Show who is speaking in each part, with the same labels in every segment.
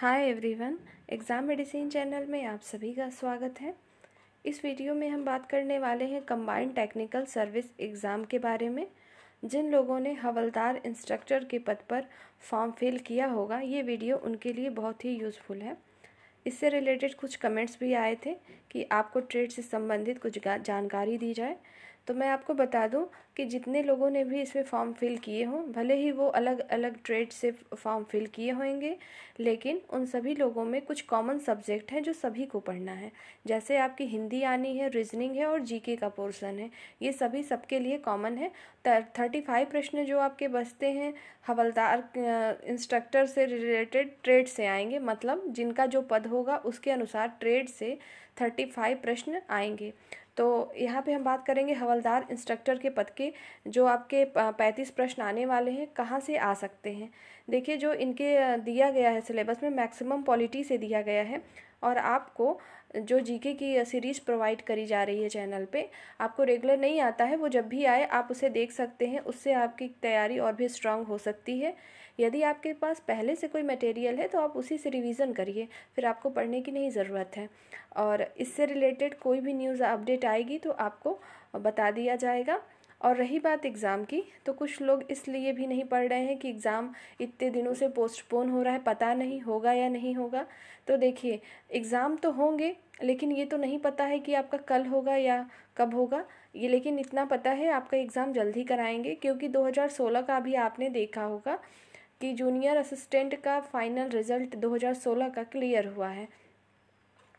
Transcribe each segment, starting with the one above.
Speaker 1: हाय everyone exam medicine channel में आप सभी का स्वागत है इस वीडियो में हम बात करने वाले हैं कंबाइंड टेक्निकल सर्विस एग्ज़ाम के बारे में जिन लोगों ने हवलदार इंस्ट्रक्टर के पद पर फॉर्म फिल किया होगा ये वीडियो उनके लिए बहुत ही यूज़फुल है इससे रिलेटेड कुछ कमेंट्स भी आए थे कि आपको ट्रेड से संबंधित कुछ जानकारी दी जाए तो मैं आपको बता दूं कि जितने लोगों ने भी इसमें फॉर्म फिल किए हों भले ही वो अलग अलग ट्रेड से फॉर्म फिल किए होंगे लेकिन उन सभी लोगों में कुछ कॉमन सब्जेक्ट हैं जो सभी को पढ़ना है जैसे आपकी हिंदी आनी है रीजनिंग है और जीके का पोर्सन है ये सभी सबके लिए कॉमन है थर्टी फाइव प्रश्न जो आपके बचते हैं हवलदार इंस्ट्रक्टर से रिलेटेड ट्रेड से आएंगे मतलब जिनका जो पद होगा उसके अनुसार ट्रेड से थर्टी फाइव प्रश्न आएंगे तो यहाँ पे हम बात करेंगे हवलदार इंस्ट्रक्टर के पद के जो आपके पैंतीस प्रश्न आने वाले हैं कहाँ से आ सकते हैं देखिए जो इनके दिया गया है सिलेबस में मैक्सिमम पॉलिटी से दिया गया है और आपको जो जीके की सीरीज़ प्रोवाइड करी जा रही है चैनल पे आपको रेगुलर नहीं आता है वो जब भी आए आप उसे देख सकते हैं उससे आपकी तैयारी और भी स्ट्रांग हो सकती है यदि आपके पास पहले से कोई मटेरियल है तो आप उसी से रिवीजन करिए फिर आपको पढ़ने की नहीं ज़रूरत है और इससे रिलेटेड कोई भी न्यूज़ अपडेट आएगी तो आपको बता दिया जाएगा और रही बात एग्ज़ाम की तो कुछ लोग इसलिए भी नहीं पढ़ रहे हैं कि एग्ज़ाम इतने दिनों से पोस्टपोन हो रहा है पता नहीं होगा या नहीं होगा तो देखिए एग्ज़ाम तो होंगे लेकिन ये तो नहीं पता है कि आपका कल होगा या कब होगा ये लेकिन इतना पता है आपका एग्ज़ाम जल्दी कराएंगे क्योंकि 2016 का भी आपने देखा होगा कि जूनियर असिस्टेंट का फाइनल रिज़ल्ट 2016 का क्लियर हुआ है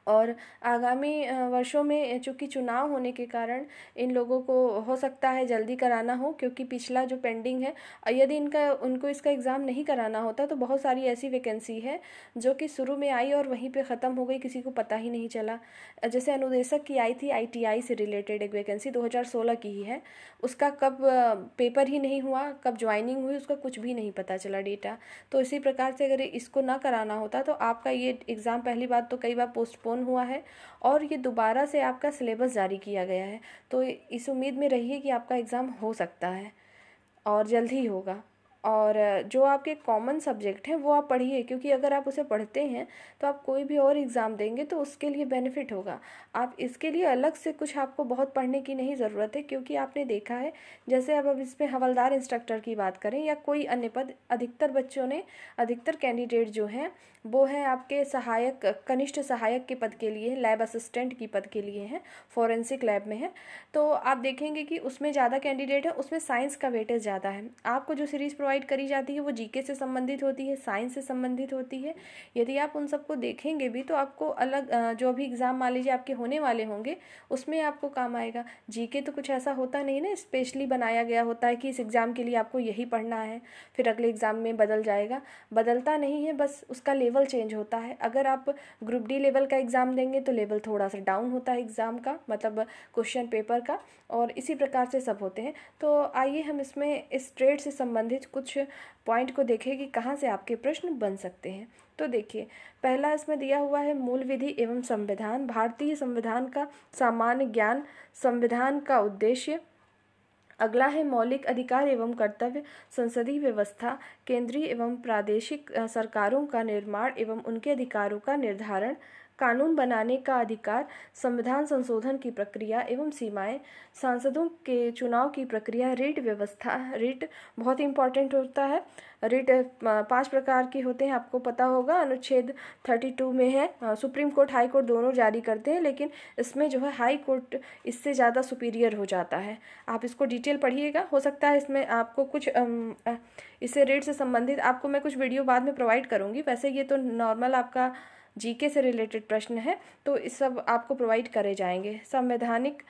Speaker 1: और आगामी वर्षों में चूँकि चुनाव होने के कारण इन लोगों को हो सकता है जल्दी कराना हो क्योंकि पिछला जो पेंडिंग है यदि इनका उनको इसका एग्ज़ाम नहीं कराना होता तो बहुत सारी ऐसी वैकेंसी है जो कि शुरू में आई और वहीं पे ख़त्म हो गई किसी को पता ही नहीं चला जैसे अनुदेशक की आई थी आई से रिलेटेड एक वैकेंसी दो की ही है उसका कब पेपर ही नहीं हुआ कब ज्वाइनिंग हुई उसका कुछ भी नहीं पता चला डेटा तो इसी प्रकार से अगर इसको ना कराना होता तो आपका ये एग्ज़ाम पहली बात तो कई बार पोस्टपोन पोस्टपोन हुआ है और ये दोबारा से आपका सिलेबस जारी किया गया है तो इस उम्मीद में रहिए कि आपका एग्ज़ाम हो सकता है और जल्द ही होगा और जो आपके कॉमन सब्जेक्ट हैं वो आप पढ़िए क्योंकि अगर आप उसे पढ़ते हैं तो आप कोई भी और एग्ज़ाम देंगे तो उसके लिए बेनिफिट होगा आप इसके लिए अलग से कुछ आपको बहुत पढ़ने की नहीं ज़रूरत है क्योंकि आपने देखा है जैसे अब अब इसमें हवलदार इंस्ट्रक्टर की बात करें या कोई अन्य पद अधिकतर बच्चों ने अधिकतर कैंडिडेट जो हैं वो हैं आपके सहायक कनिष्ठ सहायक के पद के लिए लैब असिस्टेंट की पद के लिए हैं फॉरेंसिक लैब में है तो आप देखेंगे कि उसमें ज़्यादा कैंडिडेट है उसमें साइंस का वेटेज ज़्यादा है आपको जो सीरीज़ प्रोवाइड करी जाती है वो जीके से संबंधित होती है साइंस से संबंधित होती है यदि आप उन सबको देखेंगे भी तो आपको अलग जो भी एग्ज़ाम मान लीजिए आपके होने वाले होंगे उसमें आपको काम आएगा जीके तो कुछ ऐसा होता नहीं ना स्पेशली बनाया गया होता है कि इस एग्ज़ाम के लिए आपको यही पढ़ना है फिर अगले एग्ज़ाम में बदल जाएगा बदलता नहीं है बस उसका लेवल चेंज होता है अगर आप ग्रुप डी लेवल का एग्ज़ाम देंगे तो लेवल थोड़ा सा डाउन होता है एग्ज़ाम का मतलब क्वेश्चन पेपर का और इसी प्रकार से सब होते हैं तो आइए हम इसमें इस ट्रेड से संबंधित कुछ कुछ पॉइंट को देखें कि कहाँ से आपके प्रश्न बन सकते हैं तो देखिए पहला इसमें दिया हुआ है मूल विधि एवं संविधान भारतीय संविधान का सामान्य ज्ञान संविधान का उद्देश्य अगला है मौलिक अधिकार एवं कर्तव्य संसदीय व्यवस्था केंद्रीय एवं प्रादेशिक सरकारों का निर्माण एवं उनके अधिकारों का निर्धारण कानून बनाने का अधिकार संविधान संशोधन की प्रक्रिया एवं सीमाएं सांसदों के चुनाव की प्रक्रिया रिट व्यवस्था रिट बहुत ही इंपॉर्टेंट होता है रिट पांच प्रकार के होते हैं आपको पता होगा अनुच्छेद थर्टी टू में है सुप्रीम कोर्ट हाई कोर्ट दोनों जारी करते हैं लेकिन इसमें जो है हाई कोर्ट इससे ज़्यादा सुपीरियर हो जाता है आप इसको डिटेल पढ़िएगा हो सकता है इसमें आपको कुछ इससे रेट से संबंधित आपको मैं कुछ वीडियो बाद में प्रोवाइड करूँगी वैसे ये तो नॉर्मल आपका जीके से रिलेटेड प्रश्न है तो इस सब आपको प्रोवाइड करे जाएंगे संवैधानिक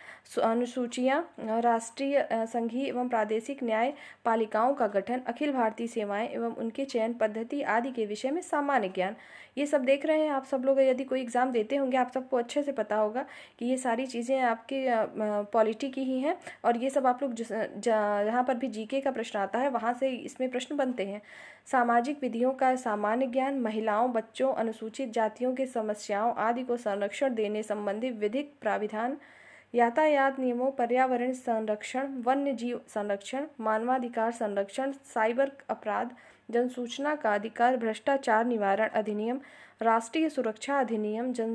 Speaker 1: अनुसूचियाँ राष्ट्रीय संघीय एवं प्रादेशिक न्याय पालिकाओं का गठन अखिल भारतीय सेवाएं एवं उनके चयन पद्धति आदि के विषय में सामान्य ज्ञान ये सब देख रहे हैं आप सब लोग यदि कोई एग्ज़ाम देते होंगे आप सबको अच्छे से पता होगा कि ये सारी चीज़ें आपके पॉलिटी की ही हैं और ये सब आप लोग जहाँ पर भी जीके का प्रश्न आता है वहाँ से इसमें प्रश्न बनते हैं सामाजिक विधियों का सामान्य ज्ञान महिलाओं बच्चों अनुसूचित जाति जातियों की समस्याओं आदि को संरक्षण देने संबंधी विधिक प्राविधान यातायात नियमों पर्यावरण संरक्षण वन्य जीव संरक्षण मानवाधिकार संरक्षण साइबर अपराध जनसूचना का अधिकार भ्रष्टाचार निवारण अधिनियम राष्ट्रीय सुरक्षा अधिनियम जन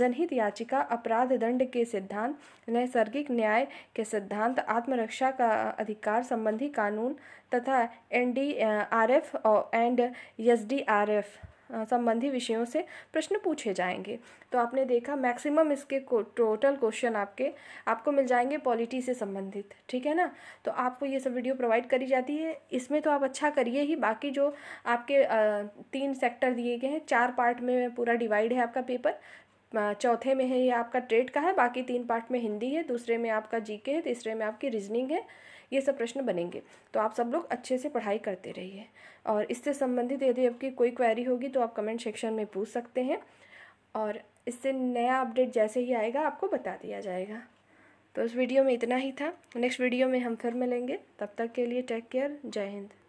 Speaker 1: जनहित याचिका अपराध दंड के सिद्धांत नैसर्गिक न्याय के सिद्धांत आत्मरक्षा का अधिकार संबंधी कानून तथा N D R F and S D R F संबंधी विषयों से प्रश्न पूछे जाएंगे तो आपने देखा मैक्सिमम इसके को टोटल क्वेश्चन आपके आपको मिल जाएंगे पॉलिटी से संबंधित ठीक है ना तो आपको ये सब वीडियो प्रोवाइड करी जाती है इसमें तो आप अच्छा करिए ही बाकी जो आपके तीन सेक्टर दिए गए हैं चार पार्ट में पूरा डिवाइड है आपका पेपर चौथे में है ये आपका ट्रेड का है बाकी तीन पार्ट में हिंदी है दूसरे में आपका जीके है तीसरे में आपकी रीजनिंग है ये सब प्रश्न बनेंगे तो आप सब लोग अच्छे से पढ़ाई करते रहिए और इससे संबंधित यदि आपकी कोई क्वेरी होगी तो आप कमेंट सेक्शन में पूछ सकते हैं और इससे नया अपडेट जैसे ही आएगा आपको बता दिया जाएगा तो इस वीडियो में इतना ही था नेक्स्ट वीडियो में हम फिर मिलेंगे तब तक के लिए टेक केयर जय हिंद